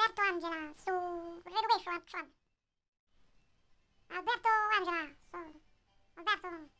Alberto Angela su Reducation Action. Alberto Angela su... Alberto...